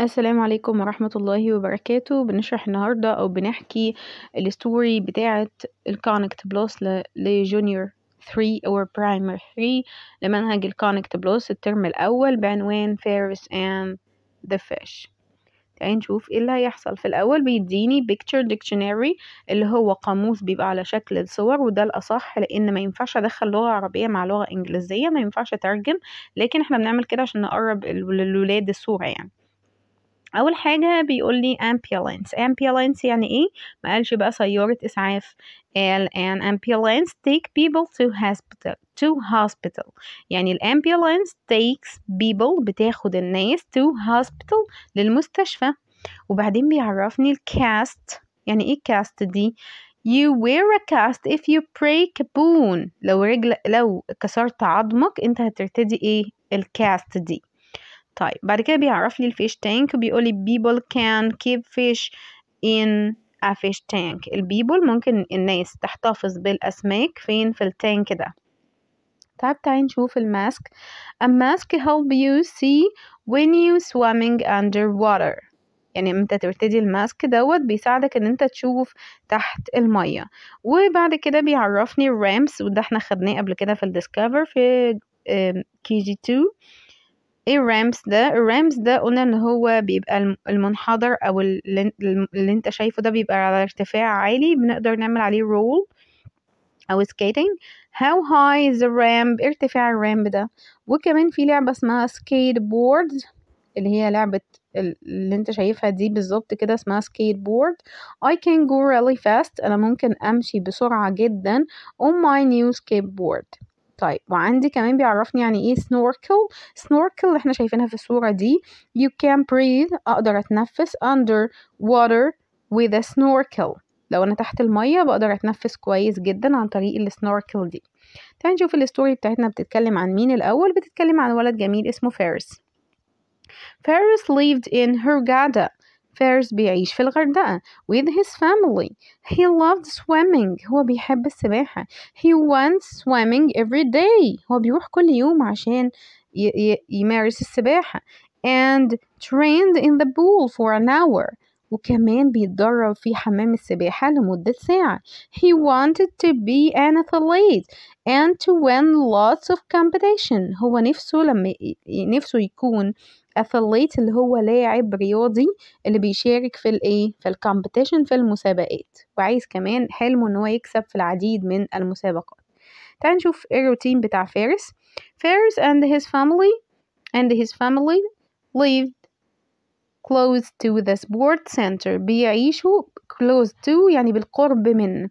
السلام عليكم ورحمة الله وبركاته بنشرح النهاردة أو بنحكي الستوري بتاعة الكونكت بلس لجونيور 3 أو برايمر 3 لمنهج الكونكت بلس الترم الأول بعنوان فارس and the fish تعالي نشوف ايه اللي هيحصل في الأول بيديني picture dictionary اللي هو قاموس بيبقى على شكل صور وده الأصح لأن ما ينفعش أدخل لغة عربية مع لغة إنجليزية ما ينفعش أترجم لكن احنا بنعمل كده عشان نقرب للولاد الصورة يعني اول حاجه بيقول لي ambulance ambulance يعني ايه ما قالش بقى سياره اسعاف قال an ambulance take people to hospital to hospital يعني الامبيولانس takes people بتاخد الناس to hospital للمستشفى وبعدين بيعرفني الكاست يعني ايه الكاست دي You wear a cast if you break a bone لو رجل لو كسرت عظمك انت هترتدي ايه الكاست دي طيب بعد كده بيعرف لي الفيش تانك وبيقولي لي people can keep fish in a fish tank people ممكن الناس تحتفظ بالأسماك فين في التانك ده طيب تعالي نشوف الماسك a mask help you see when you swimming underwater يعني انت ترتدي الماسك دوت بيساعدك ان انت تشوف تحت المية وبعد كده بيعرفني الرامس وده احنا خدناه قبل كده في الديسكفر في كي جي 2 ايه الرامس ده الرامس ده قلنا ان هو بيبقى المنحدر او اللي, اللي انت شايفه ده بيبقى على ارتفاع عالي بنقدر نعمل عليه رول او سكيتنج how high is the ramp إيه ارتفاع الرامب ده وكمان في لعبة اسمها سكيت بورد اللي هي لعبة اللي انت شايفها دي بالظبط كده اسمها سكيت بورد I can go really fast انا ممكن امشي بسرعة جدا on my new skateboard طيب وعندي كمان بيعرفني يعني ايه سنوركل سنوركل احنا شايفينها في الصورة دي you can breathe اقدر اتنفس under water with a snorkel لو انا تحت المية بقدر اتنفس كويس جدا عن طريق السنوركل دي تعالي نشوف الستوري بتاعتنا بتتكلم عن مين الاول بتتكلم عن ولد جميل اسمه فارس فارس lived in Hurghada فارس بيعيش في الغردقة with his family he loved swimming هو بيحب السباحة he went swimming every day هو بيروح كل يوم عشان يمارس السباحة and trained in the pool for an hour وكمان بيتدرب في حمام السباحة لمدة ساعة he wanted to be an athlete and to win lots of competition هو نفسه لما نفسه يكون athlete اللي هو لاعب رياضي اللي بيشارك في الايه في الكومبيتيشن في المسابقات وعايز كمان حلمه ان هو يكسب في العديد من المسابقات تعال نشوف ايه الروتين بتاع فارس فارس and his family and his family live close to the sports center بيعيشوا close to يعني بالقرب من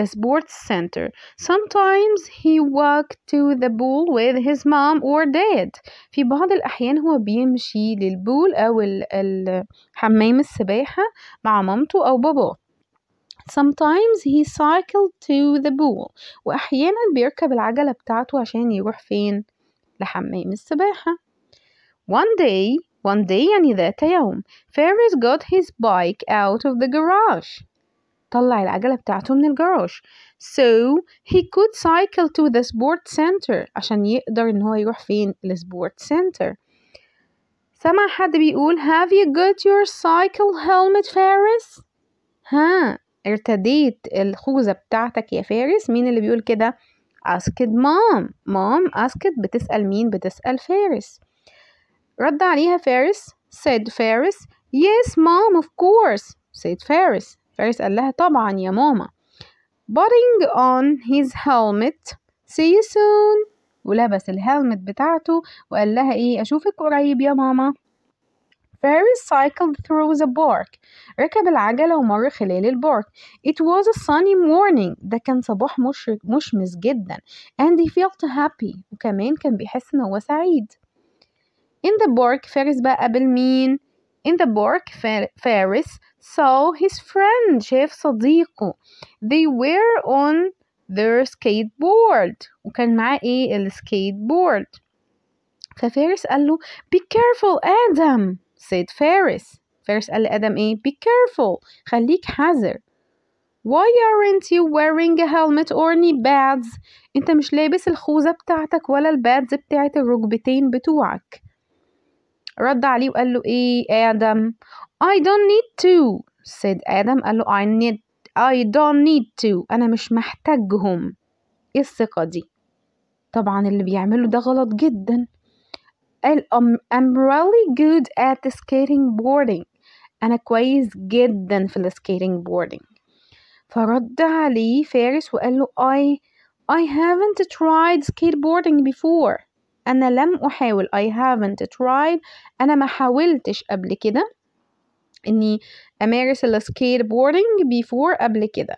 the sports center sometimes he walked to the pool with his mom or dad في بعض الأحيان هو بيمشي للبول أو الحمام السباحة مع مامته أو باباه Sometimes he cycled to the pool وأحيانا بيركب العجلة بتاعته عشان يروح فين لحمام السباحة One day One day يعني ذات يوم فارس got his bike out of the garage طلع العجلة بتاعته من الجراج so he could cycle to the sport center عشان يقدر ان هو يروح فين السبورت سنتر سمع حد بيقول have you got your cycle helmet فارس ها ارتديت الخوذة بتاعتك يا فارس مين اللي بيقول كده asked mom mom asked بتسأل مين بتسأل فارس رد عليها فارس said فارس yes mom of course said فارس فارس قال لها طبعا يا ماما putting on his helmet see you soon ولبس الهلمت بتاعته وقال لها ايه اشوفك قريب يا ماما فارس cycled through the park ركب العجلة ومر خلال البارك It was a sunny morning ده كان صباح مشمس جدا and he felt happy وكمان كان بيحس ان هو سعيد In the park, Ferris بقى قابل مين؟ In the park, Ferris saw his friend شاف صديقه. They were on their skateboard. وكان معاه ايه؟ skateboard. ففارس قال له be careful Adam said Ferris. فارس قال لآدم ايه؟ be careful خليك حذر. Why aren't you wearing a helmet or any pads؟ انت مش لابس الخوذة بتاعتك ولا البادز بتاعت الركبتين بتوعك. رد عليه وقال له ايه ادم I don't need to said ادم قال له I need I don't need to انا مش محتاجهم ايه الثقة دي طبعا اللي بيعمله ده غلط جدا قال I'm, really good at the skating boarding أنا كويس جدا في السكيتنج boarding فرد عليه فارس وقال له I I haven't tried skateboarding before أنا لم أحاول I haven't tried أنا ما حاولتش قبل كده إني أمارس السكيت بوردنج before قبل كده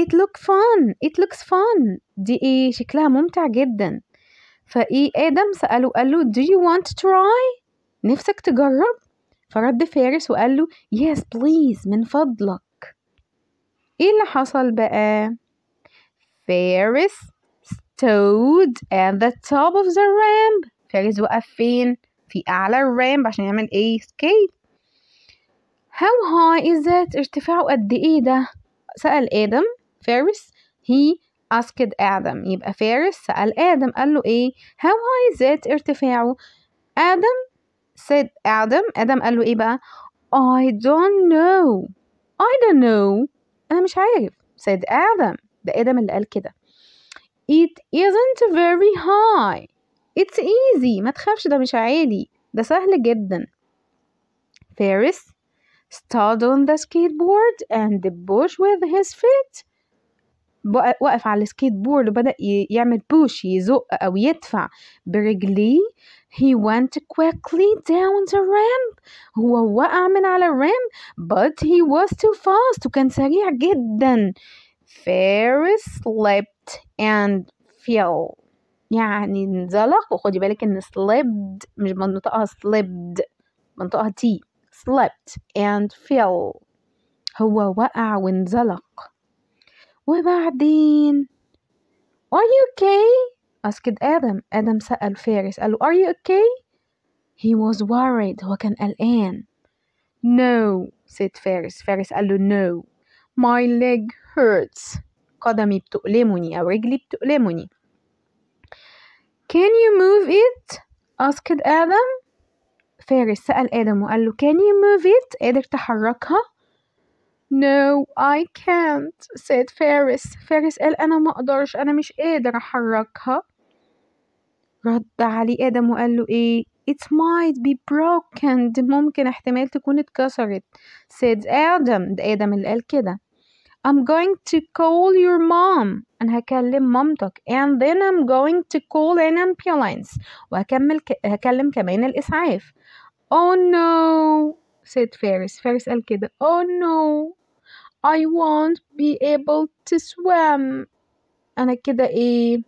it look fun it looks fun دي إيه شكلها ممتع جدا فإيه آدم سأله قال له do you want to try نفسك تجرب فرد فارس وقال له yes please من فضلك إيه اللي حصل بقى فارس toad at the top of the ramp فارس وقف فين في أعلى الرامب عشان يعمل إيه سكيت how high is that ارتفاعه قد إيه ده سأل آدم فارس he asked آدم يبقى فارس سأل آدم قال له إيه how high is that ارتفاعه آدم said آدم آدم قال له إيه بقى I don't know I don't know أنا مش عارف said آدم ده آدم اللي قال كده It isn't very high It's easy ما تخافش ده مش عالي ده سهل جدا Ferris stood on the skateboard and pushed with his feet وقف على السكيت بورد وبدأ يعمل بوش يزق أو يدفع برجليه he went quickly down the ramp هو وقع من على الرام but he was too fast وكان سريع جدا Ferris slipped slipped and fell يعني انزلق وخدي بالك ان slipped مش منطقة slipped منطقة T slipped and fell هو وقع وانزلق وبعدين are you okay? asked Adam Adam سأل فارس قال are you okay? he was worried هو كان قلقان no said فارس فارس قال له no my leg hurts قدمي بتؤلمني أو رجلي بتؤلمني Can you move it? asked آدم فارس سأل آدم وقال له Can you move it? قادر تحركها؟ No I can't said فارس فارس قال أنا ما أقدرش أنا مش قادر أحركها رد عليه آدم وقال له إيه It might be broken ممكن احتمال تكون اتكسرت said آدم ده آدم اللي قال كده I'm going to call your mom أنا هكلم مامتك and then I'm going to call an ambulance وهكمل ك... هكلم كمان الإسعاف oh no said Ferris. Ferris قال كده oh no I won't be able to swim أنا كده إيه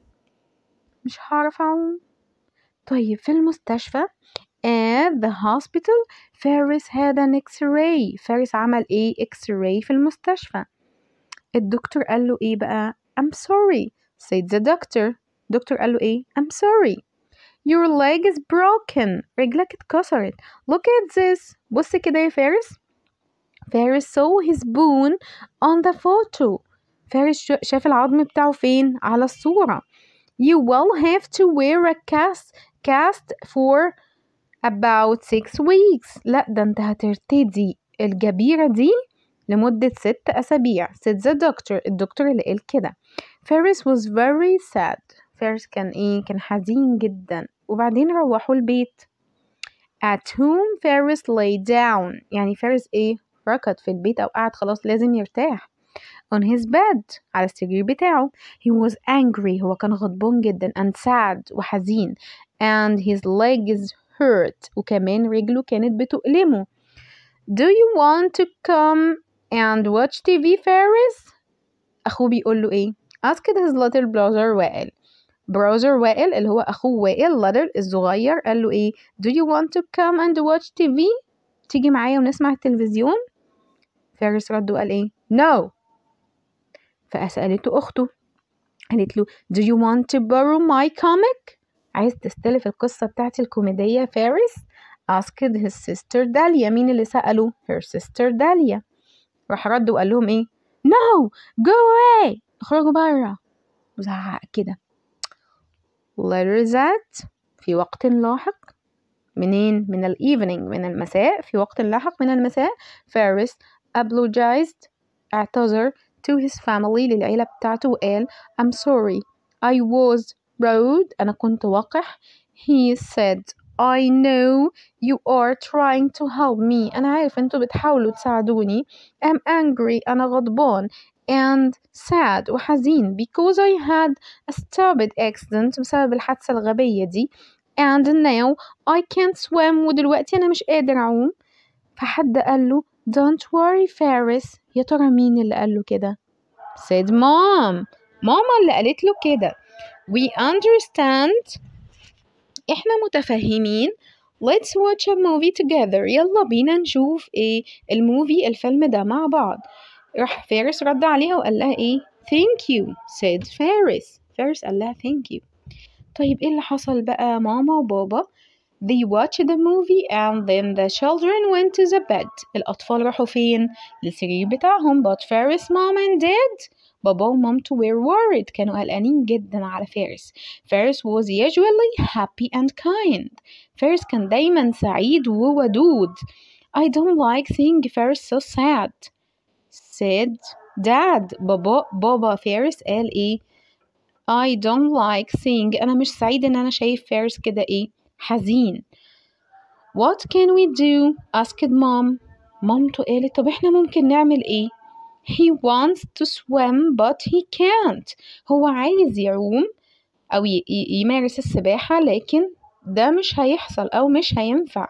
مش هعرف أعوم طيب في المستشفى at the hospital Ferris had an x-ray Ferris عمل ايه x-ray في المستشفى الدكتور قال له إيه بقى I'm sorry said the doctor دكتور قال له إيه I'm sorry your leg is broken رجلك اتكسرت look at this بص كده يا فارس فارس saw his bone on the photo فارس شاف العظم بتاعه فين على الصورة you will have to wear a cast cast for about six weeks لا ده انت هترتدي الجبيرة دي لمدة ست أسابيع said the doctor الدكتور اللي قال كده Ferris was very sad Ferris كان إيه كان حزين جدا وبعدين روحوا البيت at whom Ferris lay down يعني Ferris إيه ركض في البيت أو قعد خلاص لازم يرتاح on his bed على السرير بتاعه he was angry هو كان غضبان جدا and sad وحزين and his legs hurt وكمان رجله كانت بتؤلمه do you want to come and watch TV Ferris أخوه بيقول له إيه asked his little brother وائل brother وائل اللي هو أخوه وائل little الصغير قال له إيه do you want to come and watch TV تيجي معايا ونسمع التلفزيون فارس رد وقال إيه no فأسألته أخته قالت له do you want to borrow my comic عايز تستلف القصة بتاعتي الكوميدية فارس asked his sister داليا مين اللي سأله her sister داليا راح رد وقال لهم ايه نو جو اواي اخرجوا بره وزعق كده later that في وقت لاحق منين من الايفنينج من المساء في وقت لاحق من المساء فارس apologized اعتذر to his family للعيلة بتاعته وقال I'm sorry I was rude أنا كنت وقح he said I know you are trying to help me أنا عارف أنتوا بتحاولوا تساعدوني I'm angry أنا غضبان and sad وحزين because I had a stupid accident بسبب الحادثة الغبية دي and now I can't swim ودلوقتي أنا مش قادر أعوم فحد قال له don't worry Ferris يا ترى مين اللي قال له كده said mom ماما اللي قالت له كده we understand إحنا متفهمين let's watch a movie together يلا بينا نشوف إيه الموفي الفيلم ده مع بعض راح فارس رد عليها وقال لها إيه thank you said فارس فارس قال لها thank you طيب إيه اللي حصل بقى ماما وبابا They watched the movie and then the children went to the bed. الأطفال راحوا فين؟ للسرير بتاعهم but Ferris mom and dad باباه ومامته were worried كانوا قلقانين جدا على فارس فارس was usually happy and kind فارس كان دايما سعيد وودود I don't like seeing Ferris so sad said dad بابا بابا فارس قال ايه I don't like seeing أنا مش سعيد إن أنا شايف فارس كده إيه حزين What can we do asked mom مامته قالت طب احنا ممكن نعمل ايه he wants to swim but he can't هو عايز يعوم أو يمارس السباحة لكن ده مش هيحصل أو مش هينفع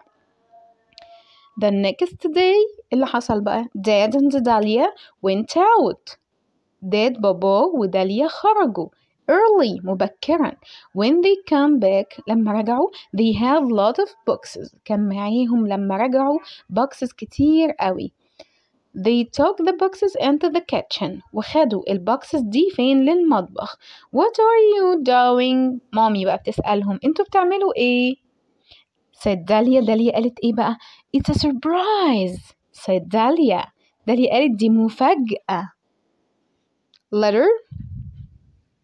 The next day اللي حصل بقى Dad and Dahlia went out Dad بابا وداليا خرجوا early مبكرا when they come back لما رجعوا they have lot of boxes كان معاهم لما رجعوا boxes كتير قوي they took the boxes into the kitchen وخدوا البوكسز دي فين للمطبخ What are you doing? مامي بقى بتسألهم انتوا بتعملوا ايه؟ said داليا داليا قالت ايه بقى؟ It's a surprise said داليا داليا قالت دي مفاجأة letter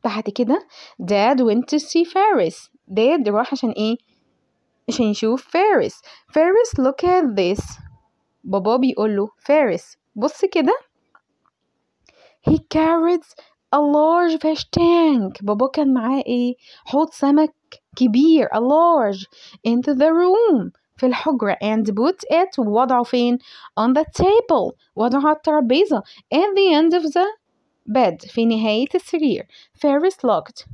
تحت كده dad went to see Ferris dad راح عشان ايه؟ عشان يشوف فارس فارس look at this بابا بيقول له فارس بص كده he carried a large fish tank بابا كان معاه ايه حوض سمك كبير a large into the room في الحجرة and put it ووضعه فين on the table وضعه على الترابيزة at the end of the bed في نهاية السرير Ferris looked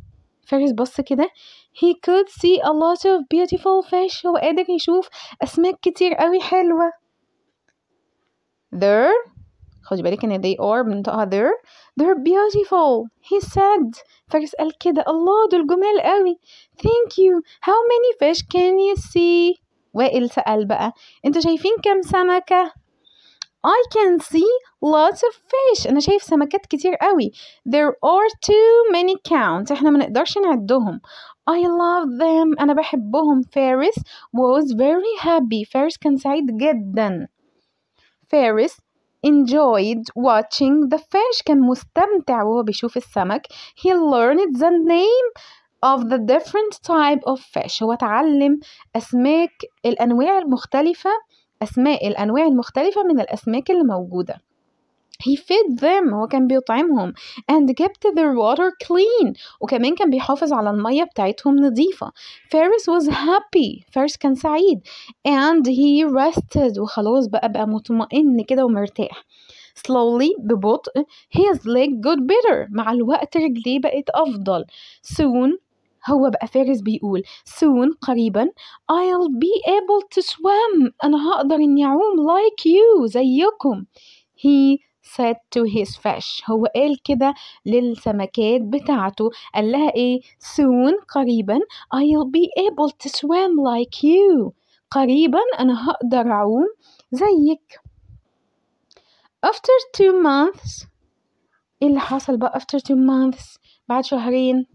Ferris بص كده he could see a lot of beautiful fish هو قادر يشوف أسماك كتير قوي حلوة they're خدي بالك ان they are بنطقها they're they're beautiful he said فارس فيسأل كده الله دول جمال قوي thank you how many fish can you see وائل سأل بقى انتوا شايفين كم سمكة I can see lots of fish أنا شايف سمكات كتير قوي There are too many counts احنا ما نقدرش نعدهم I love them أنا بحبهم Ferris was very happy فارس كان سعيد جداً فارس enjoyed watching the fish كان مستمتع وهو بيشوف السمك he learned the name of the different type of fish هو اتعلم أسماك الأنواع المختلفة أسماء الأنواع المختلفة من الأسماك اللي موجودة he fed them هو كان بيطعمهم and kept their water clean وكمان كان بيحافظ على المية بتاعتهم نظيفة Ferris was happy Ferris كان سعيد and he rested وخلاص بقى بقى مطمئن كده ومرتاح slowly ببطء his leg got better مع الوقت رجليه بقت أفضل soon هو بقى فارس بيقول soon قريبا I'll be able to swim أنا هقدر إني أعوم like you زيكم he said to his fish هو قال كده للسمكات بتاعته قال لها ايه soon قريبا I'll be able to swim like you قريبا أنا هقدر أعوم زيك after two months ايه اللي حصل بقى after two months بعد شهرين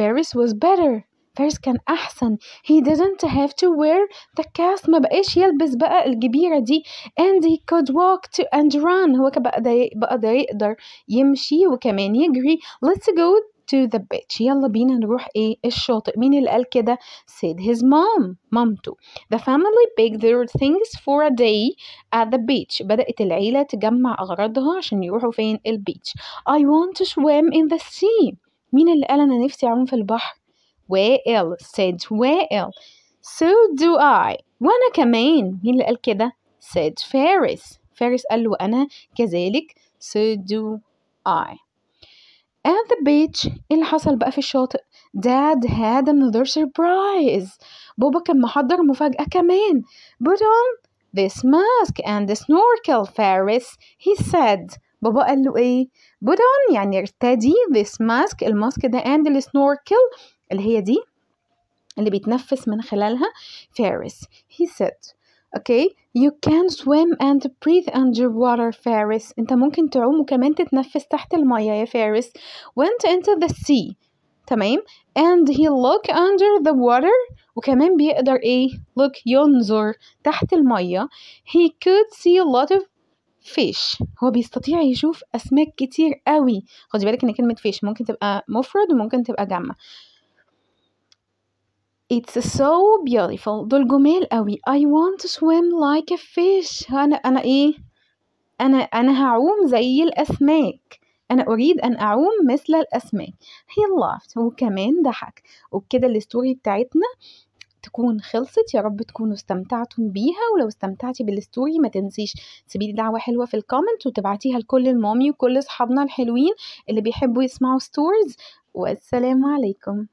Ferris was better فارس كان أحسن he didn't have to wear the cast ما بقاش يلبس بقى الجبيرة دي and he could walk to and run هو بقى ده بقى ده يقدر يمشي وكمان يجري let's go to the beach يلا بينا نروح ايه الشاطئ مين اللي قال كده said his mom مامته the family packed their things for a day at the beach بدأت العيلة تجمع أغراضها عشان يروحوا فين البيتش I want to swim in the sea مين اللي قال أنا نفسي أعوم في البحر well, said Well. So do I. وأنا كمان. مين اللي قال كده؟ said Ferris. Ferris قال له أنا كذلك. So do I. At the beach ايه اللي حصل بقى في الشاطئ؟ Dad had another surprise بابا كان محضر مفاجأة كمان Put on this mask and the snorkel Ferris he said بابا قال له ايه؟ put on يعني ارتدي this mask الماسك ده and snorkel اللي هي دي اللي بيتنفس من خلالها Ferris he said okay you can swim and breathe underwater Ferris انت ممكن تعوم وكمان تتنفس تحت المية يا Ferris went into the sea تمام and he look under the water وكمان بيقدر ايه look ينظر تحت المية he could see a lot of فيش هو بيستطيع يشوف أسماك كتير قوي خدي بالك إن كلمة فيش ممكن تبقى مفرد وممكن تبقى جمع It's so beautiful دول جمال قوي I want to swim like a fish أنا أنا إيه أنا أنا هعوم زي الأسماك أنا أريد أن أعوم مثل الأسماك he laughed وكمان ضحك وبكده الستوري بتاعتنا تكون خلصت يا رب تكونوا استمتعتم بيها ولو استمتعتي بالستوري ما تنسيش تسيبي لي دعوه حلوه في الكومنت وتبعتيها لكل المامي وكل اصحابنا الحلوين اللي بيحبوا يسمعوا ستورز والسلام عليكم